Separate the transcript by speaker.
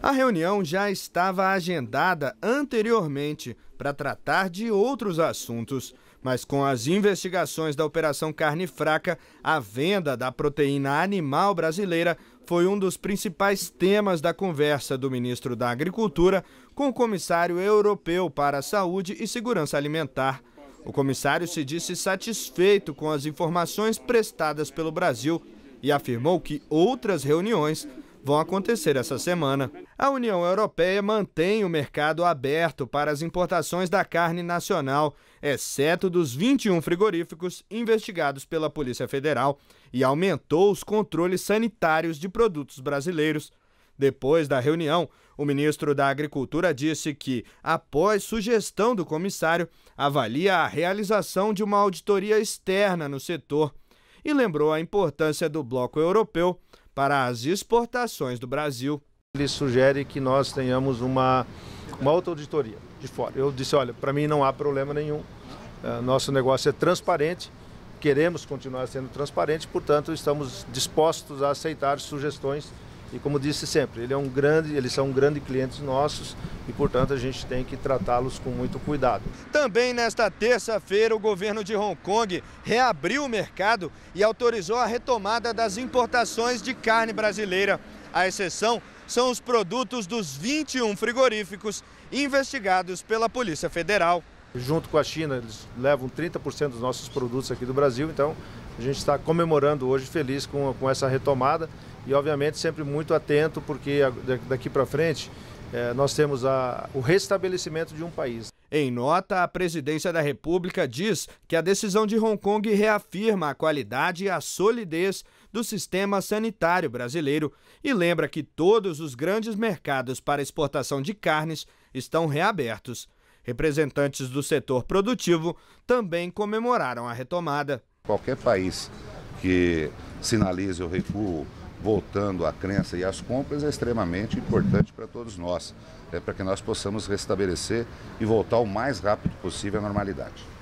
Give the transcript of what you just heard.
Speaker 1: A reunião já estava agendada anteriormente para tratar de outros assuntos, mas com as investigações da Operação Carne Fraca, a venda da proteína animal brasileira foi um dos principais temas da conversa do ministro da Agricultura com o comissário europeu para a Saúde e Segurança Alimentar. O comissário se disse satisfeito com as informações prestadas pelo Brasil e afirmou que outras reuniões vão acontecer essa semana. A União Europeia mantém o mercado aberto para as importações da carne nacional, exceto dos 21 frigoríficos investigados pela Polícia Federal, e aumentou os controles sanitários de produtos brasileiros. Depois da reunião, o ministro da Agricultura disse que, após sugestão do comissário, avalia a realização de uma auditoria externa no setor e lembrou
Speaker 2: a importância do bloco europeu para as exportações do Brasil. Ele sugere que nós tenhamos uma, uma auditoria de fora. Eu disse, olha, para mim não há problema nenhum. É, nosso negócio é transparente, queremos continuar sendo transparente, portanto, estamos dispostos a aceitar sugestões e como disse sempre, ele é um grande, eles são grandes clientes nossos e, portanto, a gente tem que tratá-los com muito cuidado. Também nesta terça-feira, o governo de Hong Kong reabriu o mercado e autorizou
Speaker 1: a retomada das importações de carne brasileira. A exceção são os produtos dos 21 frigoríficos investigados pela
Speaker 2: Polícia Federal. Junto com a China, eles levam 30% dos nossos produtos aqui do Brasil, então a gente está comemorando hoje feliz com, com essa retomada e, obviamente, sempre muito atento, porque daqui para frente é, nós temos a, o restabelecimento de um país. Em nota, a
Speaker 1: presidência da República diz que a decisão de Hong Kong reafirma a qualidade e a solidez do sistema sanitário brasileiro e lembra que todos os grandes mercados para exportação de carnes estão reabertos. Representantes do
Speaker 2: setor produtivo também comemoraram a retomada. Qualquer país que sinalize o recuo voltando à crença e às compras é extremamente importante para todos nós, é né, para que nós possamos restabelecer e voltar o mais rápido possível à normalidade.